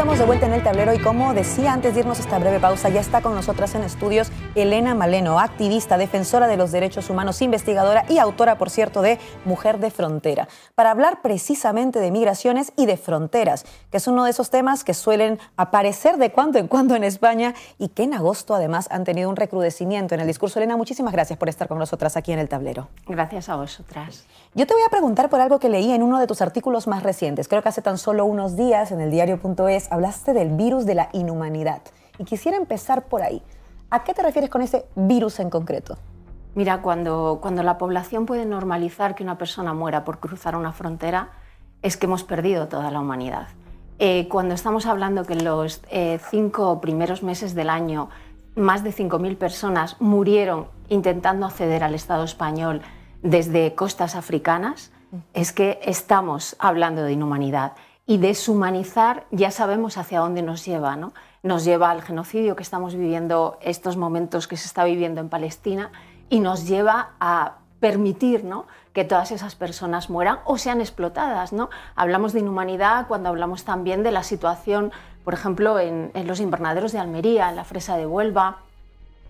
estamos de vuelta en el tablero y como decía antes de irnos a esta breve pausa, ya está con nosotras en estudios Elena Maleno, activista, defensora de los derechos humanos, investigadora y autora, por cierto, de Mujer de Frontera, para hablar precisamente de migraciones y de fronteras, que es uno de esos temas que suelen aparecer de cuando en cuando en España y que en agosto además han tenido un recrudecimiento en el discurso. Elena, muchísimas gracias por estar con nosotras aquí en el tablero. Gracias a vosotras. Yo te voy a preguntar por algo que leí en uno de tus artículos más recientes. Creo que hace tan solo unos días en el diario.es hablaste del virus de la inhumanidad. Y quisiera empezar por ahí. ¿A qué te refieres con ese virus en concreto? Mira, cuando, la población puede normalizar que una persona muera por cruzar una frontera, es que hemos perdido toda la humanidad. Eh, cuando estamos hablando que en los eh, cinco primeros meses del año más de 5.000 personas murieron intentando acceder al Estado español desde costas africanas, es que estamos hablando de inhumanidad. Y deshumanizar ya sabemos hacia dónde nos lleva, ¿no? Nos lleva al genocidio que estamos viviendo, estos momentos que se está viviendo en Palestina, y nos lleva a permitir ¿no? que todas esas personas mueran o sean explotadas. ¿no? Hablamos de inhumanidad cuando hablamos también de la situación, por ejemplo, en, en los invernaderos de Almería, en la fresa de Huelva,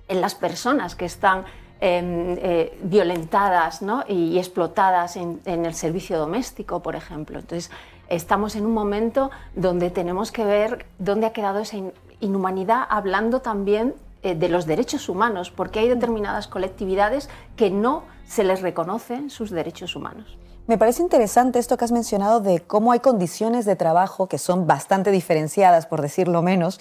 en las personas que están Em, eh, violentadas y, explotadas en, en el servicio doméstico, por ejemplo. Entonces, estamos en un momento donde tenemos que ver dónde ha quedado esa inhumanidad, hablando también eh, de los derechos humanos, porque hay determinadas colectividades que no se les reconocen sus derechos humanos. Me parece interesante esto que has mencionado de cómo hay condiciones de trabajo que son bastante diferenciadas, por decirlo menos,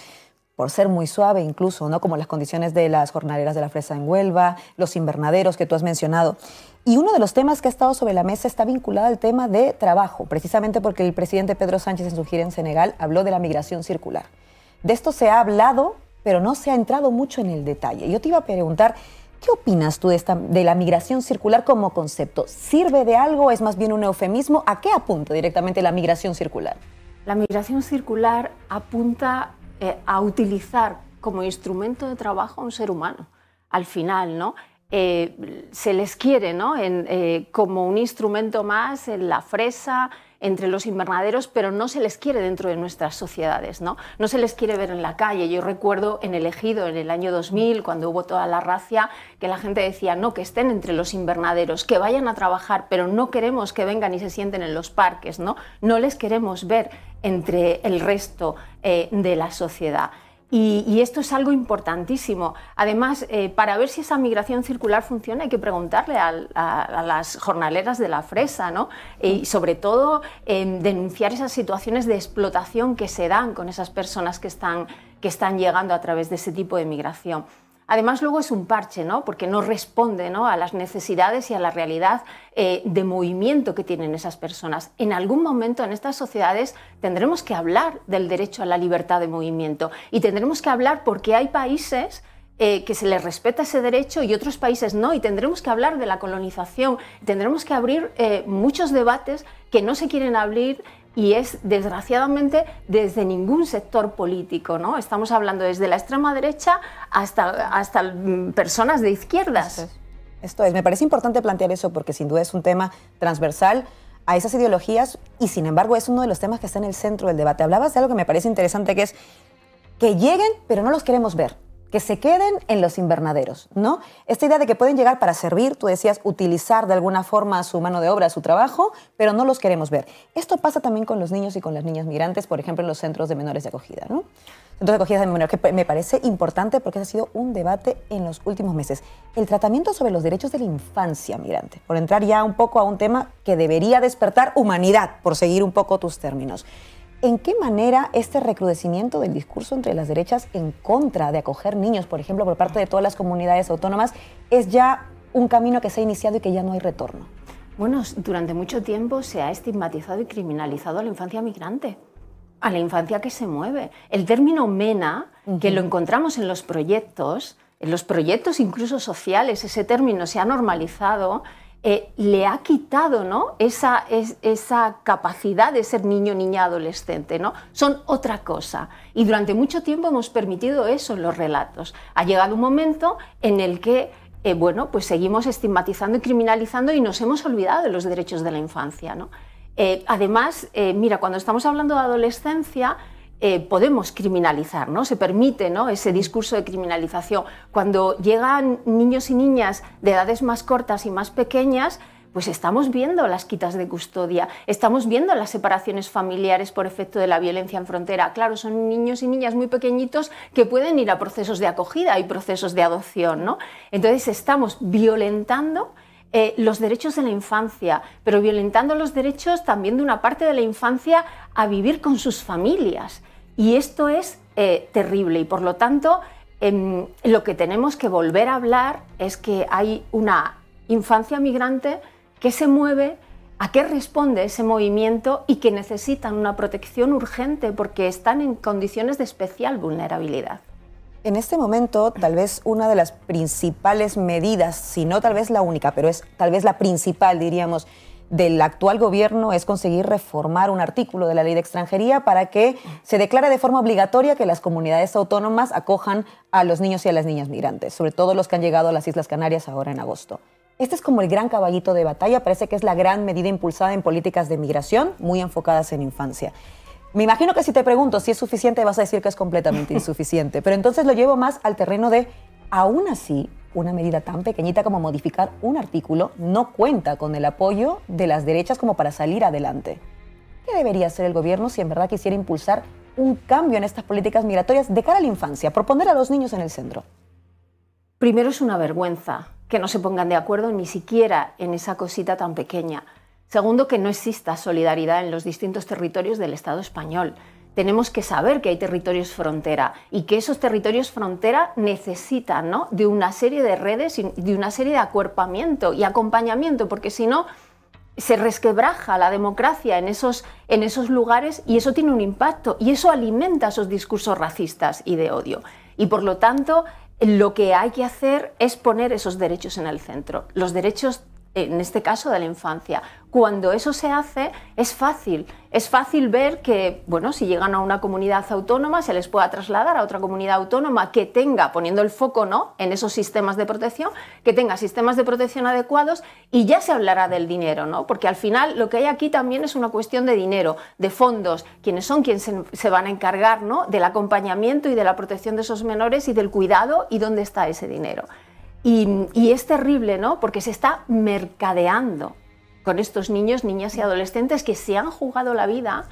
por ser muy suave incluso, ¿no? Como las condiciones de las jornaleras de la fresa en Huelva, los invernaderos que tú has mencionado. Y uno de los temas que ha estado sobre la mesa está vinculado al tema de trabajo, precisamente porque el presidente Pedro Sánchez en su gira en Senegal habló de la migración circular. De esto se ha hablado, pero no se ha entrado mucho en el detalle. Yo te iba a preguntar, ¿qué opinas tú de, de la migración circular como concepto? ¿Sirve de algo? ¿Es más bien un eufemismo? ¿A qué apunta directamente la migración circular? La migración circular apunta eh, a utilizar como instrumento de trabajo a un ser humano. Al final, ¿no? Eh, se les quiere ¿no? Eh, como un instrumento más en la fresa, entre los invernaderos, pero no se les quiere dentro de nuestras sociedades, ¿no? se les quiere ver en la calle. Yo recuerdo en el Ejido, en el año 2000, cuando hubo toda la racia, que la gente decía, no, que estén entre los invernaderos, que vayan a trabajar, pero no queremos que vengan y se sienten en los parques, ¿no? No les queremos ver entre el resto eh, de la sociedad. Y, esto es algo importantísimo. Además, eh, para ver si esa migración circular funciona, hay que preguntarle a, las jornaleras de la fresa, ¿no? Y sobre todo, em, denunciar esas situaciones de explotación que se dan con esas personas que están llegando a través de ese tipo de migración. Además, luego es un parche, ¿no? Porque no responde a las necesidades y a la realidad eh, de movimiento que tienen esas personas. En algún momento en estas sociedades tendremos que hablar del derecho a la libertad de movimiento y tendremos que hablar porque hay países eh, que se les respeta ese derecho y otros países no. Y tendremos que hablar de la colonización, tendremos que abrir eh, muchos debates que no se quieren abrir y es desgraciadamente desde ningún sector político, ¿no? Estamos hablando desde la extrema derecha hasta, hasta mm, personas de izquierdas. Esto es. Esto es, me parece importante plantear eso porque sin duda es un tema transversal a esas ideologías y sin embargo es uno de los temas que está en el centro del debate. Hablabas de algo que me parece interesante que es que lleguen pero no los queremos ver que se queden en los invernaderos, ¿no? Esta idea de que pueden llegar para servir, tú decías, utilizar de alguna forma su mano de obra, su trabajo, pero no los queremos ver. Esto pasa también con los niños y con las niñas migrantes, por ejemplo, en los centros de menores de acogida, ¿no? Centros de acogida de menores, que me parece importante porque ha sido un debate en los últimos meses. El tratamiento sobre los derechos de la infancia migrante, por entrar ya un poco a un tema que debería despertar humanidad, por seguir un poco tus términos. ¿En qué manera este recrudecimiento del discurso entre las derechas en contra de acoger niños, por ejemplo, por parte de todas las comunidades autónomas, es ya un camino que se ha iniciado y que ya no hay retorno? Bueno, durante mucho tiempo se ha estigmatizado y criminalizado a la infancia migrante, a la infancia que se mueve. El término MENA, que lo encontramos en los proyectos, en los proyectos incluso sociales, ese término se ha normalizado eh, le ha quitado ¿no? esa, esa capacidad de ser niño, niña, adolescente. ¿no? Son otra cosa. Y durante mucho tiempo hemos permitido eso en los relatos. Ha llegado un momento en el que eh, bueno, pues seguimos estigmatizando y criminalizando y nos hemos olvidado de los derechos de la infancia. Eh, además, mira, cuando estamos hablando de adolescencia, eh, podemos criminalizar, ¿no? Se permite ¿no? ese discurso de criminalización. Cuando llegan niños y niñas de edades más cortas y más pequeñas, pues estamos viendo las quitas de custodia, estamos viendo las separaciones familiares por efecto de la violencia en frontera. Claro, son niños y niñas muy pequeñitos que pueden ir a procesos de acogida y procesos de adopción, ¿no? Entonces estamos violentando eh, los derechos de la infancia, pero violentando los derechos también de una parte de la infancia a vivir con sus familias. Y esto es eh, terrible y por lo tanto em, lo que tenemos que volver a hablar es que hay una infancia migrante que se mueve, a qué responde ese movimiento y que necesitan una protección urgente porque están en condiciones de especial vulnerabilidad. En este momento, tal vez una de las principales medidas, si no tal vez la única, pero es tal vez la principal, diríamos, del actual gobierno es conseguir reformar un artículo de la ley de extranjería para que se declare de forma obligatoria que las comunidades autónomas acojan a los niños y a las niñas migrantes, sobre todo los que han llegado a las Islas Canarias ahora en agosto. Este es como el gran caballito de batalla, parece que es la gran medida impulsada en políticas de migración muy enfocadas en infancia. Me imagino que si te pregunto si es suficiente vas a decir que es completamente insuficiente, pero entonces lo llevo más al terreno de, aún así, una medida tan pequeñita como modificar un artículo no cuenta con el apoyo de las derechas como para salir adelante. ¿Qué debería hacer el gobierno si en verdad quisiera impulsar un cambio en estas políticas migratorias de cara a la infancia, por poner a los niños en el centro? Primero es una vergüenza que no se pongan de acuerdo ni siquiera en esa cosita tan pequeña. Segundo, que no exista solidaridad en los distintos territorios del Estado español tenemos que saber que hay territorios frontera y que esos territorios frontera necesitan de una serie de redes, y de una serie de acuerpamiento y acompañamiento, porque si no se resquebraja la democracia en esos, en esos lugares y eso tiene un impacto y eso alimenta esos discursos racistas y de odio. Y por lo tanto, lo que hay que hacer es poner esos derechos en el centro, los derechos en este caso de la infancia. Cuando eso se hace es fácil, es fácil ver que, bueno, si llegan a una comunidad autónoma se les pueda trasladar a otra comunidad autónoma que tenga, poniendo el foco ¿no? en esos sistemas de protección, que tenga sistemas de protección adecuados y ya se hablará del dinero, ¿no? Porque al final lo que hay aquí también es una cuestión de dinero, de fondos, quienes son quienes se, van a encargar, Del acompañamiento y de la protección de esos menores y del cuidado y dónde está ese dinero. Y, es terrible, ¿no? Porque se está mercadeando con estos niños, niñas y adolescentes que se han jugado la vida,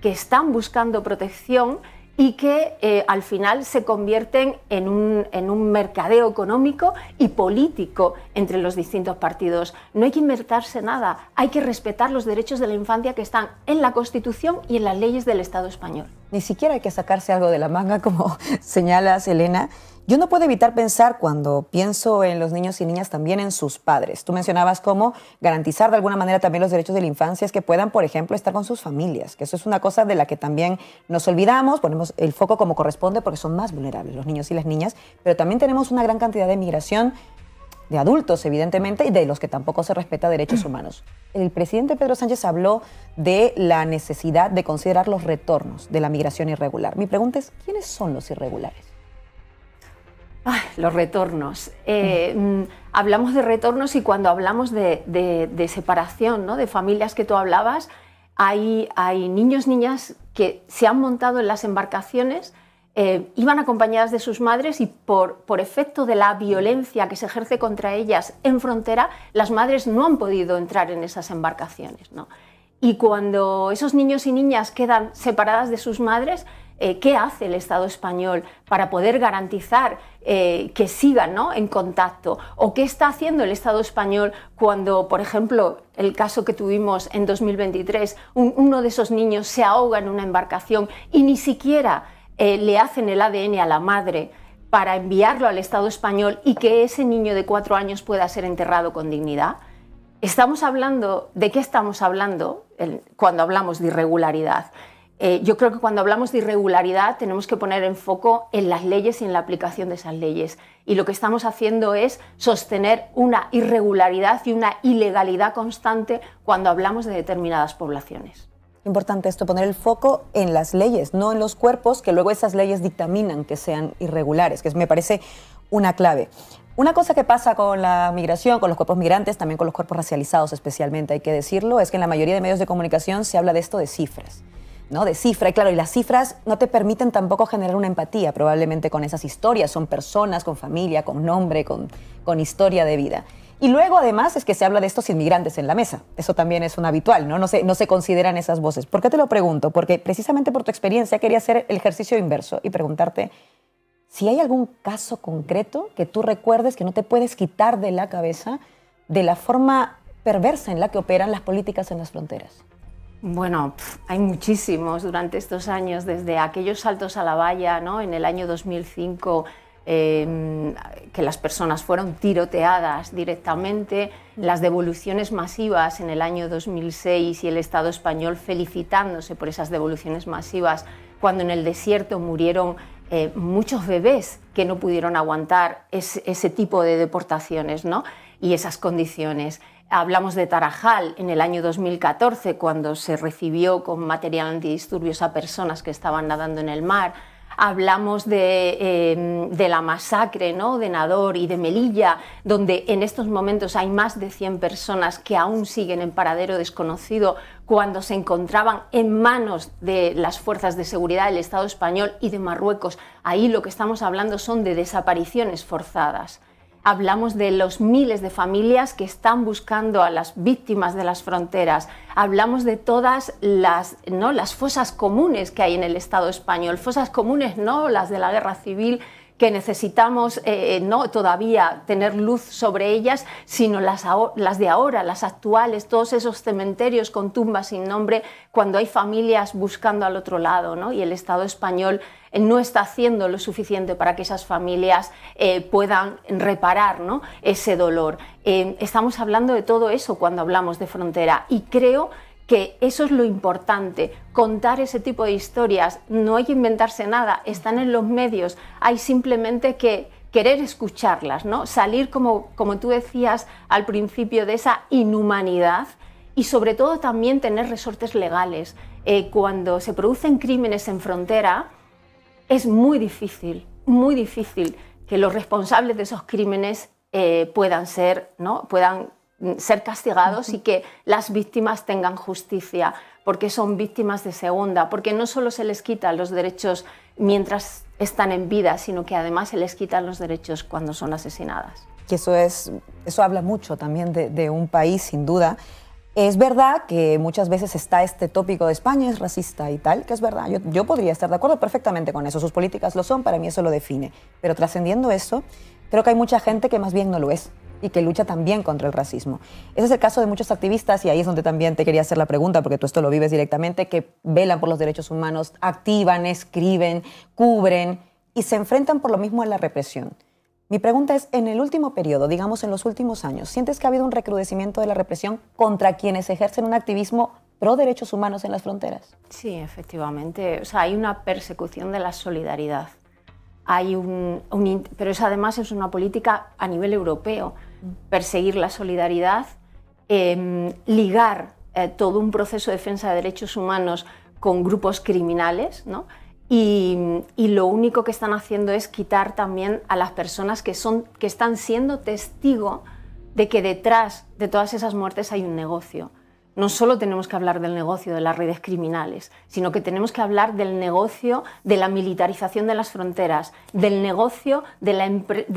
que están buscando protección y que eh, al final se convierten en un, en un mercadeo económico y político entre los distintos partidos. No hay que inventarse nada, hay que respetar los derechos de la infancia que están en la Constitución y en las leyes del Estado español ni siquiera hay que sacarse algo de la manga, como señalas, Elena. Yo no puedo evitar pensar cuando pienso en los niños y niñas también en sus padres. Tú mencionabas cómo garantizar de alguna manera también los derechos de la infancia es que puedan, por ejemplo, estar con sus familias, que eso es una cosa de la que también nos olvidamos, ponemos el foco como corresponde porque son más vulnerables los niños y las niñas, pero también tenemos una gran cantidad de migración de adultos, evidentemente, y de los que tampoco se respeta derechos humanos. El presidente Pedro Sánchez habló de la necesidad de considerar los retornos de la migración irregular. Mi pregunta es, ¿quiénes son los irregulares? los retornos. Eh, mm. Mm, hablamos de retornos y cuando hablamos de, separación, ¿no? de familias que tú hablabas, hay, hay niños, niñas que se han montado en las embarcaciones eh, iban acompañadas de sus madres y por, por efecto de la violencia que se ejerce contra ellas en frontera, las madres no han podido entrar en esas embarcaciones. ¿no? Y cuando esos niños y niñas quedan separadas de sus madres, eh, ¿qué hace el Estado español para poder garantizar eh, que sigan ¿no? en contacto? ¿O qué está haciendo el Estado español cuando, por ejemplo, el caso que tuvimos en 2023, uno de esos niños se ahoga en una embarcación y ni siquiera eh, le hacen el ADN a la madre para enviarlo al Estado español y que ese niño de cuatro años pueda ser enterrado con dignidad? Estamos hablando, ¿de qué estamos hablando cuando hablamos de irregularidad? Eh, yo creo que cuando hablamos de irregularidad tenemos que poner en foco en las leyes y en la aplicación de esas leyes. Y lo que estamos haciendo es sostener una irregularidad y una ilegalidad constante cuando hablamos de determinadas poblaciones. Importante esto, poner el foco en las leyes, no en los cuerpos, que luego esas leyes dictaminan que sean irregulares, que me parece una clave. Una cosa que pasa con la migración, con los cuerpos migrantes, también con los cuerpos racializados especialmente, hay que decirlo, es que en la mayoría de medios de comunicación se habla de esto de cifras. ¿no? De cifra, y claro, y las cifras no te permiten tampoco generar una empatía probablemente con esas historias, son personas, con familia, con nombre, con historia de vida. Y luego, además, es que se habla de estos inmigrantes en la mesa. Eso también es un habitual, ¿no? No se, no se consideran esas voces. ¿Por qué te lo pregunto? Porque precisamente por tu experiencia quería hacer el ejercicio inverso y preguntarte si hay algún caso concreto que tú recuerdes que no te puedes quitar de la cabeza de la forma perversa en la que operan las políticas en las fronteras. Bueno, hay muchísimos durante estos años, desde aquellos saltos a la valla, ¿no? En el año 2005 Em, que las personas fueron tiroteadas directamente, las devoluciones masivas en el año 2006 y el Estado español felicitándose por esas devoluciones masivas, cuando en el desierto murieron eh, muchos bebés que no pudieron aguantar ese tipo de deportaciones ¿no? y esas condiciones. Hablamos de Tarajal en el año 2014, cuando se recibió con material antidisturbios a personas que estaban nadando en el mar hablamos em, de, la masacre ¿no? de Nador y de Melilla, donde en estos momentos hay más de 100 personas que aún siguen en paradero desconocido cuando se encontraban en manos de las fuerzas de seguridad del Estado español y de Marruecos. Ahí lo que estamos hablando son de desapariciones forzadas hablamos de los miles de familias que están buscando a las víctimas de las fronteras, hablamos de todas las, ¿no? las fosas comunes que hay en el Estado español, fosas comunes no las de la guerra civil, que necesitamos eh, eh, no todavía tener luz sobre ellas, sino las, las de ahora, las actuales, todos esos cementerios con tumbas sin nombre, cuando hay familias buscando al otro lado, y el Estado español eh, no está haciendo lo suficiente para que esas familias puedan reparar ¿no? ese dolor. estamos hablando de todo eso cuando hablamos de frontera y creo que eso es lo importante, contar ese tipo de historias, no hay que inventarse nada, están en los medios, hay simplemente que querer escucharlas, ¿no? Salir como como tú decías al principio de esa inhumanidad y sobre todo también tener resortes legales. Eh, cuando se producen crímenes en frontera es muy difícil, muy difícil que los responsables de esos crímenes eh, puedan ser, ¿no? puedan ser castigados y que las víctimas tengan justicia, porque son víctimas de segunda, porque no solo se les quitan los derechos mientras están en vida, sino que además se les quitan los derechos cuando son asesinadas. Que eso, es, eso habla mucho también de, un país, sin duda. Es verdad que muchas veces está este tópico de España es racista y tal, que es verdad. yo podría estar de acuerdo perfectamente con eso. Sus políticas lo son, para mí eso lo define. Pero trascendiendo eso, creo que hay mucha gente que más bien no lo es y que lucha también contra el racismo. Ese es el caso de muchos activistas y ahí es donde también te quería hacer la pregunta, porque tú esto lo vives directamente, que velan por los derechos humanos, activan, escriben, cubren y se enfrentan por lo mismo a la represión. Mi pregunta es, en el último periodo, digamos en los últimos años, ¿sientes que ha habido un recrudecimiento de la represión contra quienes ejercen un activismo pro derechos humanos en las fronteras? Sí, efectivamente. O sea, hay una persecución de la solidaridad. Hay un, pero es, además es una política a nivel europeo perseguir la solidaridad, em, ligar eh, todo un proceso de defensa de derechos humanos con grupos criminales, Y, lo único que están haciendo es quitar también a las personas que, que están siendo testigo de que detrás de todas esas muertes hay un negocio no solo tenemos que hablar del negocio de las redes criminales, sino que tenemos que hablar del negocio de la militarización de las fronteras, del negocio de,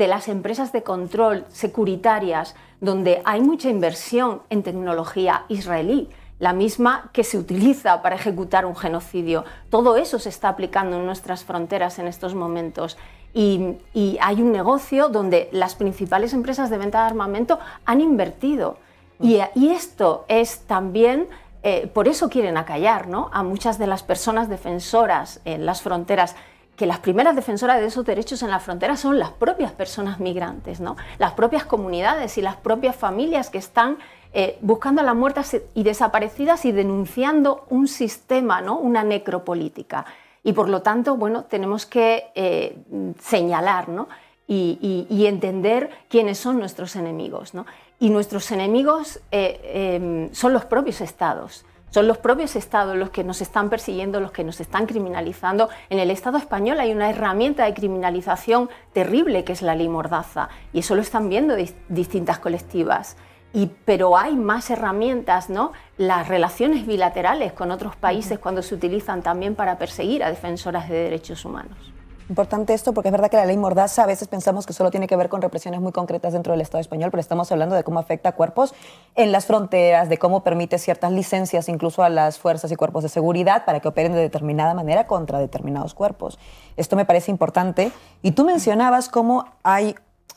las empresas de control securitarias, donde hay mucha inversión en tecnología israelí, la misma que se utiliza para ejecutar un genocidio. Todo eso se está aplicando en nuestras fronteras en estos momentos. y hay un negocio donde las principales empresas de venta de armamento han invertido y, esto es también eh, por eso quieren acallar a muchas de las personas defensoras en las fronteras, que las primeras defensoras de esos derechos en las fronteras son las propias personas migrantes, ¿no? las propias comunidades y las propias familias que están eh, buscando a las muertas y desaparecidas y denunciando un sistema, ¿no? una necropolítica. Y por lo tanto, bueno, tenemos que eh, señalar ¿no? y, entender quiénes son nuestros enemigos. Y nuestros enemigos eh, em, son los propios estados. Son los propios estados los que nos están persiguiendo, los que nos están criminalizando. En el Estado español hay una herramienta de criminalización terrible que es la ley mordaza y eso lo están viendo distintas colectivas. pero hay más herramientas, Las relaciones bilaterales con otros países cuando se utilizan también para perseguir a defensoras de derechos humanos. Importante esto porque es verdad que la ley Mordaza a veces pensamos que solo tiene que ver con represiones muy concretas dentro del Estado español, pero estamos hablando de cómo afecta a cuerpos en las fronteras, de cómo permite ciertas licencias incluso a las fuerzas y cuerpos de seguridad para que operen de determinada manera contra determinados cuerpos. Esto me parece importante. Y tú mencionabas cómo hay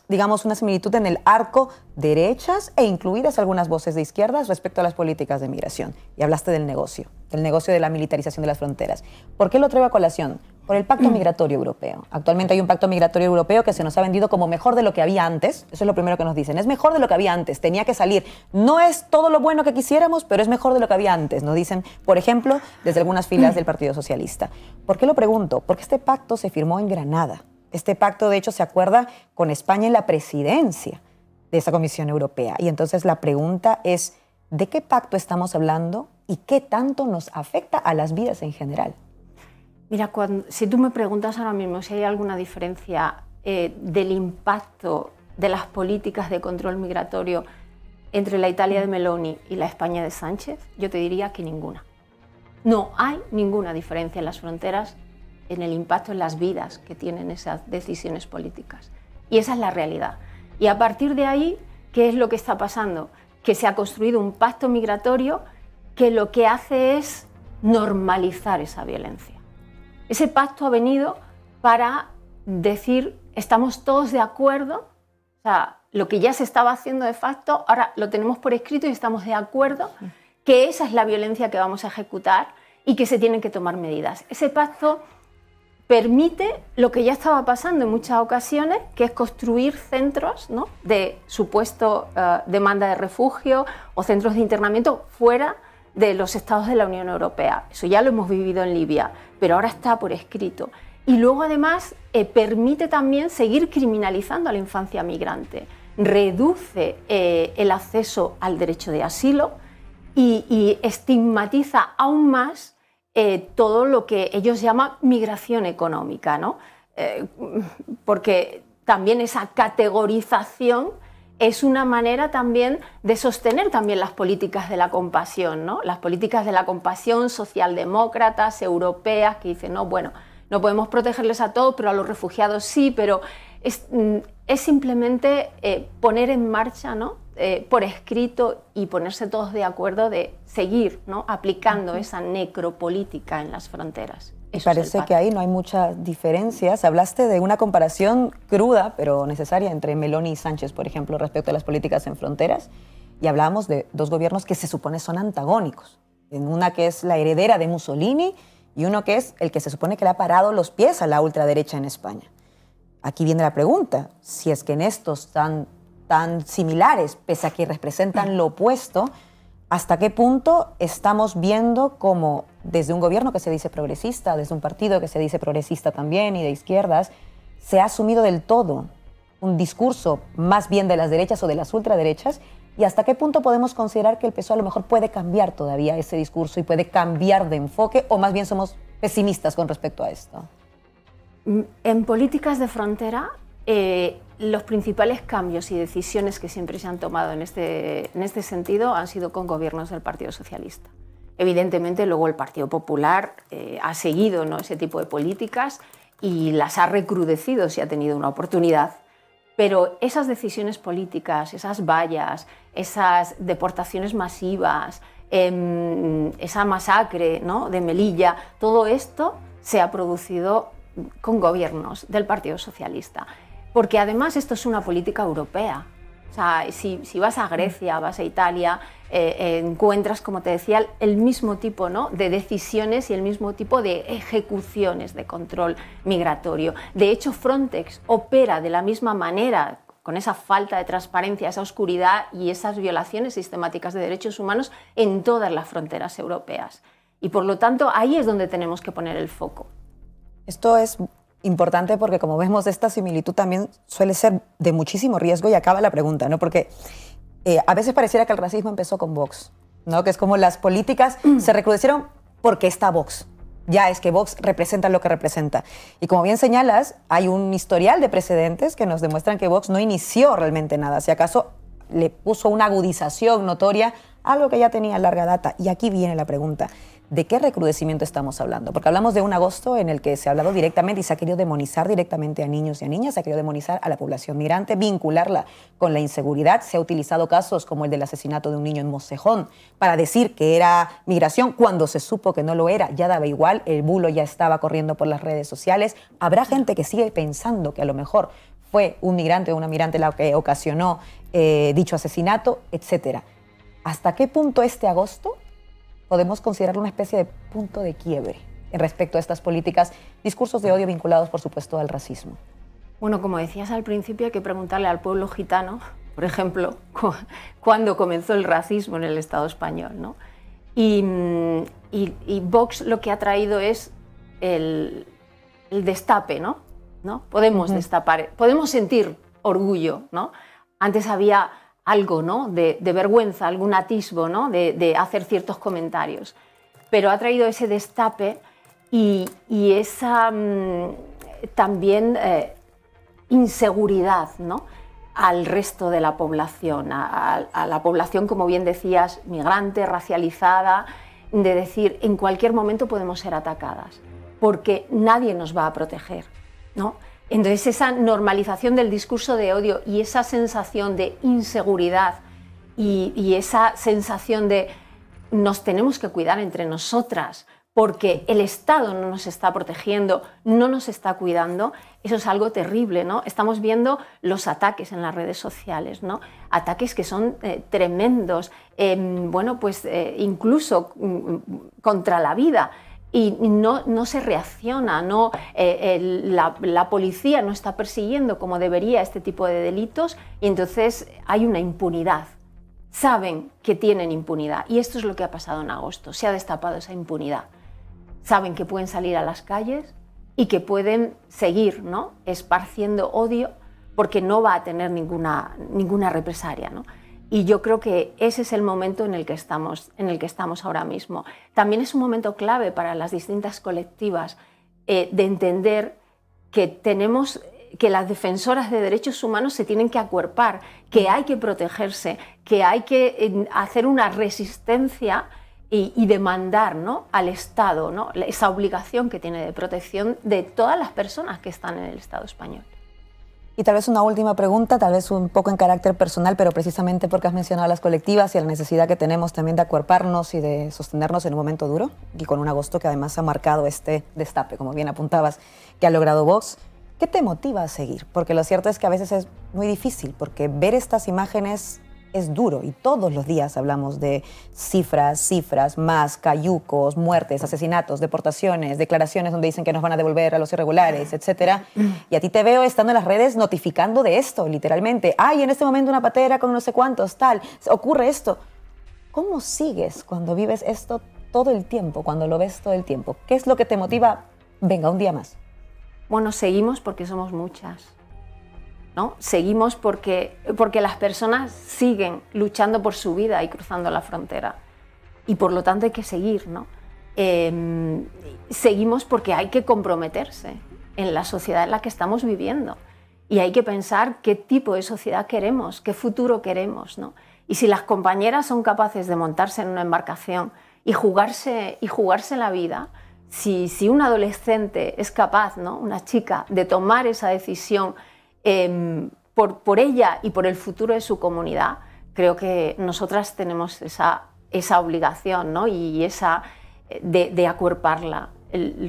digamos, una similitud en el arco derechas e incluidas algunas voces de izquierdas respecto a las políticas de migración. Y hablaste del negocio, del negocio de la militarización de las fronteras. ¿Por qué lo traigo a colación? por el Pacto mm. Migratorio Europeo. Actualmente hay un Pacto Migratorio Europeo que se nos ha vendido como mejor de lo que había antes. Eso es lo primero que nos dicen. Es mejor de lo que había antes. Tenía que salir. No es todo lo bueno que quisiéramos, pero es mejor de lo que había antes. Nos dicen, por ejemplo, desde algunas filas del Partido Socialista. ¿Por qué lo pregunto? Porque este pacto se firmó en Granada. Este pacto, de hecho, se acuerda con España en la presidencia de esa Comisión Europea. Y entonces la pregunta es, ¿de qué pacto estamos hablando y qué tanto nos afecta a las vidas en general? Mira, si tú me preguntas ahora mismo si hay alguna diferencia eh, del impacto de las políticas de control migratorio entre la Italia de Meloni y la España de Sánchez, yo te diría que ninguna. No hay ninguna diferencia en las fronteras, en el impacto en las vidas que tienen esas decisiones políticas. Y esa es la realidad. Y a partir de ahí, ¿qué es lo que está pasando? Que se ha construido un pacto migratorio que lo que hace es normalizar esa violencia. Ese pacto ha venido para decir, estamos todos de acuerdo, o sea, lo que ya se estaba haciendo de facto, ahora lo tenemos por escrito y estamos de acuerdo que esa es la violencia que vamos a ejecutar y que se tienen que tomar medidas. Ese pacto permite lo que ya estaba pasando en muchas ocasiones, que es construir centros ¿no? de supuesto eh, demanda de refugio o centros de internamiento fuera de los estados de la Unión Europea. Eso ya lo hemos vivido en Libia, pero ahora está por escrito. Y luego además eh, permite también seguir criminalizando a la infancia migrante, reduce eh, el acceso al derecho de asilo y, estigmatiza aún más eh, todo lo que ellos llaman migración económica, ¿no? porque también esa categorización es una manera también de sostener también las políticas de la compasión, ¿no? Las políticas de la compasión socialdemócratas, europeas, que dicen, no, bueno, no podemos protegerles a todos, pero a los refugiados sí, pero es, mm, simplemente eh, poner en marcha, ¿no? Eh, por escrito y ponerse todos de acuerdo de seguir ¿no? aplicando esa necropolítica en las fronteras. Parece que ahí no hay muchas diferencias. Hablaste de una comparación cruda, pero necesaria, entre Meloni y Sánchez, por ejemplo, respecto a las políticas en fronteras. Y hablábamos de dos gobiernos que se supone son antagónicos. En una que es la heredera de Mussolini y uno que es el que se supone que le ha parado los pies a la ultraderecha en España. Aquí viene la pregunta, si es que en estos tan, tan similares, pese a que representan lo opuesto, ¿hasta qué punto estamos viendo como desde un gobierno que se dice progresista, desde un partido que se dice progresista también y de izquierdas, se ha asumido del todo un discurso más bien de las derechas o de las ultraderechas y hasta qué punto podemos considerar que el PSOE a lo mejor puede cambiar todavía ese discurso y puede cambiar de enfoque o más bien somos pesimistas con respecto a esto. Mm, en políticas de frontera, eh, los principales cambios y decisiones que siempre se han tomado en este, este sentido han sido con gobiernos del Partido Socialista. Evidentemente, luego el Partido Popular eh, ha seguido ese tipo de políticas y las ha recrudecido si ha tenido una oportunidad. Pero esas decisiones políticas, esas vallas, esas deportaciones masivas, em, esa masacre de Melilla, todo esto se ha producido con gobiernos del Partido Socialista. Porque además esto es una política europea si, vas a Grecia, vas a Italia, eh, encuentras, como te decía, el mismo tipo de decisiones y el mismo tipo de ejecuciones de control migratorio. De hecho, Frontex opera de la misma manera con esa falta de transparencia, esa oscuridad y esas violaciones sistemáticas de derechos humanos en todas las fronteras europeas. Y por lo tanto, ahí es donde tenemos que poner el foco. Esto es importante porque como vemos esta similitud también suele ser de muchísimo riesgo y acaba la pregunta, ¿no? Porque eh, a veces pareciera que el racismo empezó con Vox, ¿no? Que es como las políticas mm. se recrudecieron porque está Vox. Ya es que Vox representa lo que representa. Y como bien señalas, hay un historial de precedentes que nos demuestran que Vox no inició realmente nada. Si acaso le puso una agudización notoria a algo que ya tenía larga data. Y aquí viene la pregunta. ¿De qué recrudecimiento estamos hablando? Porque hablamos de un agosto en el que se ha hablado directamente y se ha querido demonizar directamente a niños y a niñas, se ha querido demonizar a la población migrante, vincularla con la inseguridad. Se ha utilizado casos como el del asesinato de un niño en Mosejón para decir que era migración cuando se supo que no lo era. Ya daba igual, el bulo ya estaba corriendo por las redes sociales. Habrá gente que sigue pensando que a lo mejor fue un migrante o una migrante la que ocasionó eh, dicho asesinato, etc. ¿Hasta qué punto este agosto podemos considerarlo una especie de punto de quiebre en respecto a estas políticas, discursos de odio vinculados, por supuesto, al racismo. Bueno, como decías al principio, hay que preguntarle al pueblo gitano, por ejemplo, cuándo comenzó el racismo en el Estado español. ¿no? Y, mm, Vox lo que ha traído es el, destape, ¿no? ¿no? Podemos destapar, podemos sentir orgullo, ¿no? Antes había algo ¿no? de, vergüenza, algún atisbo de, hacer ciertos comentarios. Pero ha traído ese destape y, esa mm, también eh, inseguridad ¿no? al resto de la población, a, la población, como bien decías, migrante, racializada, de decir, en cualquier momento podemos ser atacadas, porque nadie nos va a proteger. ¿no? Entonces esa normalización del discurso de odio y esa sensación de inseguridad y, esa sensación de nos tenemos que cuidar entre nosotras porque el Estado no nos está protegiendo, no nos está cuidando, eso es algo terrible, ¿no? Estamos viendo los ataques en las redes sociales, ¿no? Ataques que son eh, tremendos, em, bueno, pues eh, incluso mm, contra la vida y no, se reacciona, no, eh, la, policía no está persiguiendo como debería este tipo de delitos y entonces hay una impunidad. Saben que tienen impunidad y esto es lo que ha pasado en agosto, se ha destapado esa impunidad. Saben que pueden salir a las calles y que pueden seguir ¿no? esparciendo odio porque no va a tener ninguna, ninguna represalia. Y yo creo que ese es el momento en el que estamos, en el que estamos ahora mismo. También es un momento clave para las distintas colectivas eh, de entender que tenemos que las defensoras de derechos humanos se tienen que acuerpar, que hay que protegerse, que hay que hacer una resistencia y, demandar ¿no? al Estado esa obligación que tiene de protección de todas las personas que están en el Estado español. Y tal vez una última pregunta, tal vez un poco en carácter personal, pero precisamente porque has mencionado las colectivas y la necesidad que tenemos también de acuerparnos y de sostenernos en un momento duro y con un agosto que además ha marcado este destape, como bien apuntabas, que ha logrado vos, ¿Qué te motiva a seguir? Porque lo cierto es que a veces es muy difícil, porque ver estas imágenes es duro y todos los días hablamos de cifras, cifras, más, cayucos, muertes, asesinatos, deportaciones, declaraciones donde dicen que nos van a devolver a los irregulares, etc. Y a ti te veo estando en las redes notificando de esto, literalmente. Ay, en este momento una patera con no sé cuántos, tal, ocurre esto. ¿Cómo sigues cuando vives esto todo el tiempo, cuando lo ves todo el tiempo? ¿Qué es lo que te motiva? Venga, un día más. Bueno, seguimos porque somos muchas Seguimos porque, las personas siguen luchando por su vida y cruzando la frontera. Y por lo tanto hay que seguir, ¿no? Em, seguimos porque hay que comprometerse en la sociedad en la que estamos viviendo. Y hay que pensar qué tipo de sociedad queremos, qué futuro queremos, ¿no? Y si las compañeras son capaces de montarse en una embarcación y jugarse, y jugarse la vida, si, si un adolescente es capaz, ¿no? una chica, de tomar esa decisión Em, por, ella y por el futuro de su comunidad, creo que nosotras tenemos esa, esa obligación y esa eh, de, acuerparla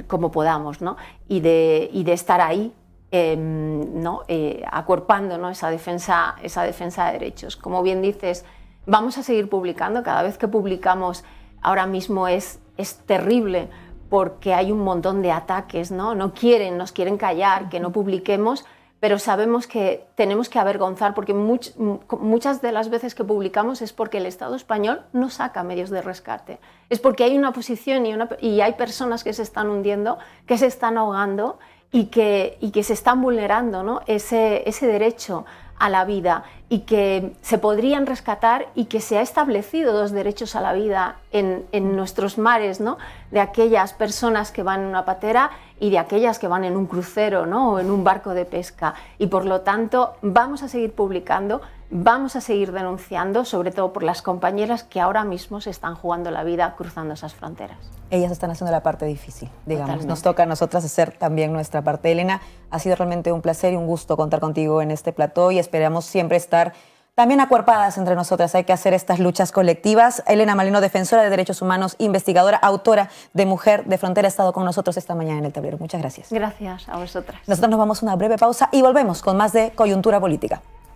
como podamos ¿no? y, de, estar ahí em, eh, acuerpando esa, defensa, de derechos. Como bien dices, vamos a seguir publicando, cada vez que publicamos ahora mismo es, terrible porque hay un montón de ataques, no quieren, nos quieren callar, que no publiquemos, pero sabemos que tenemos que avergonzar porque muchas de las veces que publicamos es porque el Estado español no saca medios de rescate. Es porque hay una posición y hay personas que se están hundiendo, que se están ahogando y que, se están vulnerando ¿no? ese, derecho a la vida y que se podrían rescatar y que se ha establecido dos derechos a la vida en, nuestros mares, ¿no? de aquellas personas que van en una patera y de aquellas que van en un crucero ¿no? o en un barco de pesca. Y por lo tanto vamos a seguir publicando Vamos a seguir denunciando, sobre todo por las compañeras que ahora mismo se están jugando la vida cruzando esas fronteras. Ellas están haciendo la parte difícil, digamos. Nos toca a nosotras hacer también nuestra parte. Elena, ha sido realmente un placer y un gusto contar contigo en este plató y esperamos siempre estar también acuerpadas entre nosotras. Hay que hacer estas luchas colectivas. Elena Malino, defensora de derechos humanos, investigadora, autora de Mujer de Frontera, ha estado con nosotros esta mañana en el tablero. Muchas gracias. Gracias a vosotras. Nosotros nos vamos a una breve pausa y volvemos con más de coyuntura política.